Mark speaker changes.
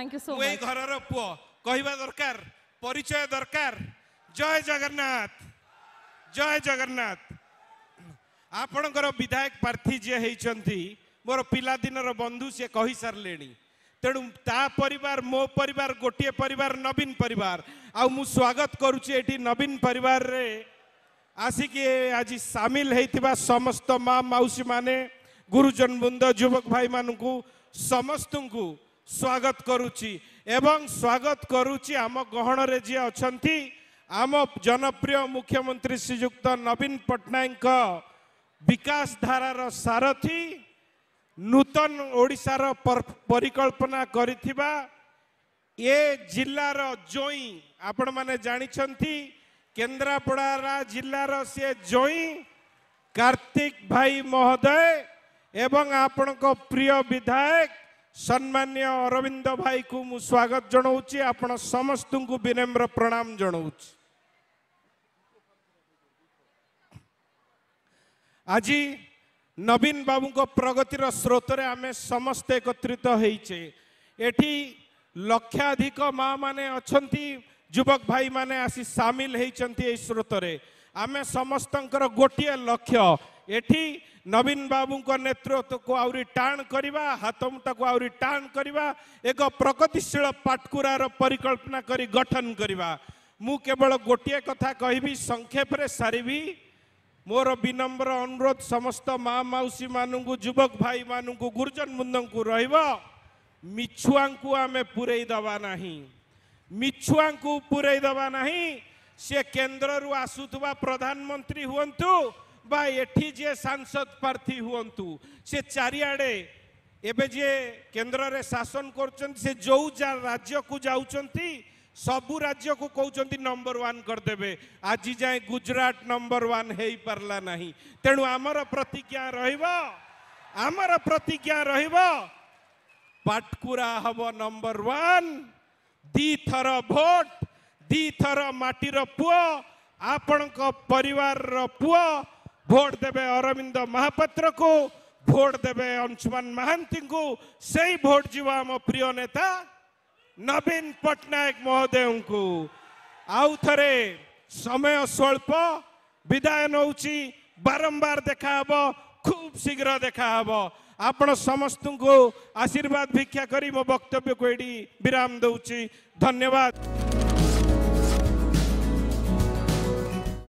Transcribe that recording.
Speaker 1: thank you so much घर पुओ कहवा दरकार परिचय दरकार जय जगन्नाथ जय जगन्नाथ ଆପଣଙ୍କର ବିଧାୟକ ପ୍ରାର୍ଥୀ ଯିଏ ହେଇଛନ୍ତି ମୋର ପିଲାଦିନର ବନ୍ଧୁ ସିଏ କହିସାରିଲେଣି ତେଣୁ ତା ପରିବାର ମୋ ପରିବାର ଗୋଟିଏ ପରିବାର ନବୀନ ପରିବାର ଆଉ ମୁଁ ସ୍ୱାଗତ କରୁଛି ଏଠି ନବୀନ ପରିବାରରେ ଆସିକି ଆଜି ସାମିଲ ହେଇଥିବା ସମସ୍ତ ମା ମାଉସୀମାନେ ଗୁରୁଜନ ବୃନ୍ଦ ଯୁବକ ଭାଇମାନଙ୍କୁ ସମସ୍ତଙ୍କୁ ସ୍ୱାଗତ କରୁଛି ଏବଂ ସ୍ୱାଗତ କରୁଛି ଆମ ଗହଣରେ ଯିଏ ଅଛନ୍ତି ଆମ ଜନପ୍ରିୟ ମୁଖ୍ୟମନ୍ତ୍ରୀ ଶ୍ରୀଯୁକ୍ତ ନବୀନ ପଟ୍ଟନାୟକଙ୍କ ବିକାଶ ଧାରାର ସାରଥୀ ନୂତନ ଓଡ଼ିଶାର ପରିକଳ୍ପନା କରିଥିବା ଏ ଜିଲ୍ଲାର ଜୋଇଁ ଆପଣମାନେ ଜାଣିଛନ୍ତି କେନ୍ଦ୍ରାପଡ଼ା ଜିଲ୍ଲାର ସେ ଜୋଇଁ କାର୍ତ୍ତିକ ଭାଇ ମହୋଦୟ ଏବଂ ଆପଣଙ୍କ ପ୍ରିୟ ବିଧାୟକ ସମ୍ମାନ୍ୟ ଅରବିନ୍ଦ ଭାଇକୁ ମୁଁ ସ୍ୱାଗତ ଜଣାଉଛି ଆପଣ ସମସ୍ତଙ୍କୁ ବିନମ୍ର ପ୍ରଣାମ ଜଣାଉଛି ଆଜି ନବୀନ ବାବୁଙ୍କ ପ୍ରଗତିର ସ୍ରୋତରେ ଆମେ ସମସ୍ତେ ଏକତ୍ରିତ ହେଇଛେ ଏଠି ଲକ୍ଷାଧିକ ମା ମାନେ ଅଛନ୍ତି ଯୁବକ ଭାଇମାନେ ଆସି ସାମିଲ ହେଇଛନ୍ତି ଏହି ସ୍ରୋତରେ ଆମେ ସମସ୍ତଙ୍କର ଗୋଟିଏ ଲକ୍ଷ୍ୟ ଏଠି ନବୀନ ବାବୁଙ୍କ ନେତୃତ୍ୱକୁ ଆହୁରି ଟାଣ କରିବା ହାତମୁଠାକୁ ଆହୁରି ଟାଣ କରିବା ଏକ ପ୍ରଗତିଶୀଳ ପାଟକୁରାର ପରିକଳ୍ପନା କରି ଗଠନ କରିବା ମୁଁ କେବଳ ଗୋଟିଏ କଥା କହିବି ସଂକ୍ଷେପରେ ସାରିବି ମୋର ବିନମ୍ର ଅନୁରୋଧ ସମସ୍ତ ମା ମାଉସୀମାନଙ୍କୁ ଯୁବକ ଭାଇମାନଙ୍କୁ ଗୁରୁଜନ ମୁନ୍ଦଙ୍କୁ ରହିବ ମିଛୁଆଙ୍କୁ ଆମେ ପୁରେଇ ଦେବା ନାହିଁ ମିଛୁଆଙ୍କୁ ପୁରେଇ ଦେବା ନାହିଁ ସେ କେନ୍ଦ୍ରରୁ ଆସୁଥିବା ପ୍ରଧାନମନ୍ତ୍ରୀ ହୁଅନ୍ତୁ ବା ଏଠି ଯିଏ ସାଂସଦ ପ୍ରାର୍ଥୀ ହୁଅନ୍ତୁ ସେ ଚାରିଆଡ଼େ ଏବେ ଯିଏ କେନ୍ଦ୍ରରେ ଶାସନ କରୁଛନ୍ତି ସେ ଯେଉଁ ରାଜ୍ୟକୁ ଯାଉଛନ୍ତି ସବୁ ରାଜ୍ୟକୁ କହୁଛନ୍ତି ନମ୍ବର ୱାନ୍ କରିଦେବେ ଆଜି ଯାଏଁ ଗୁଜରାଟ ନମ୍ବର ୱାନ୍ ହେଇପାରିଲା ନାହିଁ ତେଣୁ ଆମର ପ୍ରତିଜ୍ଞା ରହିବ ଆମର ପ୍ରତିଜ୍ଞା ରହିବ ପାଟକୁରା ହେବ ନମ୍ବର ୱାନ୍ ଦୁଇଥର ଭୋଟ ଦୁଇଥର ମାଟିର ପୁଅ ଆପଣଙ୍କ ପରିବାରର ପୁଅ ଭୋଟ ଦେବେ ଅରବିନ୍ଦ ମହାପାତ୍ରକୁ ଭୋଟ ଦେବେ ଅଂଶୁମାନ ମହାନ୍ତିଙ୍କୁ ସେଇ ଭୋଟ ଯିବ ଆମ ପ୍ରିୟ ନେତା ନବୀନ ପଟ୍ଟନାୟକ ମହୋଦୟଙ୍କୁ ଆଉ ଥରେ ସମୟ ସ୍ୱଳ୍ପ ବିଦାୟ ନେଉଛି ବାରମ୍ବାର ଦେଖା ହେବ ଖୁବ ଶୀଘ୍ର ଦେଖା ହେବ ଆପଣ ସମସ୍ତଙ୍କୁ ଆଶୀର୍ବାଦ ଭିକ୍ଷା କରି ମୋ ବକ୍ତବ୍ୟକୁ ଏଇଠି ବିରାମ ଦେଉଛି ଧନ୍ୟବାଦ